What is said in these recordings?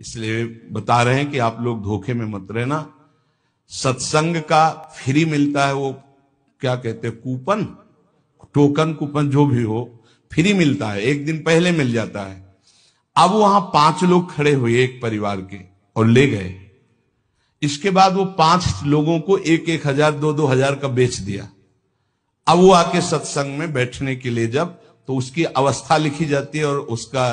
इसलिए बता रहे हैं कि आप लोग धोखे में मत रहना सत्संग का फ्री मिलता है वो क्या कहते हैं कूपन टोकन कूपन जो भी हो फ्री मिलता है एक दिन पहले मिल जाता है अब वहां पांच लोग खड़े हुए एक परिवार के और ले गए इसके बाद वो पांच लोगों को एक एक हजार दो दो हजार का बेच दिया अब वो आके सत्संग में बैठने के लिए जब तो उसकी अवस्था लिखी जाती है और उसका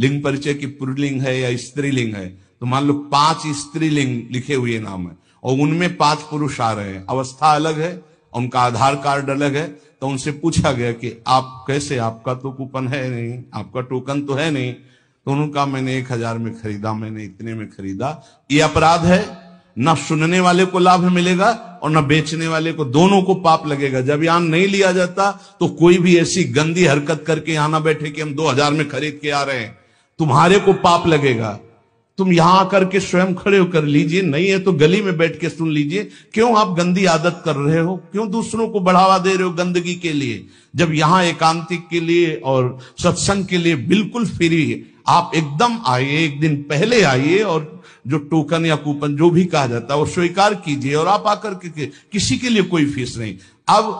लिंग परिचय की पुरलिंग है या स्त्रीलिंग है तो मान लो पांच स्त्रीलिंग लिखे हुए नाम है और उनमें पांच पुरुष आ रहे हैं अवस्था अलग है उनका आधार कार्ड अलग है तो उनसे पूछा गया कि आप कैसे आपका तो कूपन है नहीं आपका टोकन तो है नहीं तो उनका मैंने एक हजार में खरीदा मैंने इतने में खरीदा ये अपराध है ना सुनने वाले को लाभ मिलेगा और ना बेचने वाले को दोनों को पाप लगेगा जब यहां नहीं लिया जाता तो कोई भी ऐसी गंदी हरकत करके यहां ना बैठे कि हम दो हजार में खरीद के आ रहे हैं तुम्हारे को पाप लगेगा तुम यहां आकर के स्वयं खड़े होकर लीजिए नहीं है तो गली में बैठ के सुन लीजिए क्यों आप गंदी आदत कर रहे हो क्यों दूसरों को बढ़ावा दे रहे हो गंदगी के लिए जब यहां एकांतिक के लिए और सत्संग के लिए बिल्कुल फ्री है आप एकदम आइए एक दिन पहले आइए और जो टोकन या कूपन जो भी कहा जाता है वो स्वीकार कीजिए और आप आकर के किसी के लिए कोई फीस नहीं अब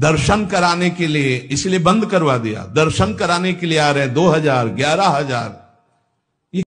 दर्शन कराने के लिए इसलिए बंद करवा दिया दर्शन कराने के लिए आ रहे हैं दो हजार ग्यारह हजार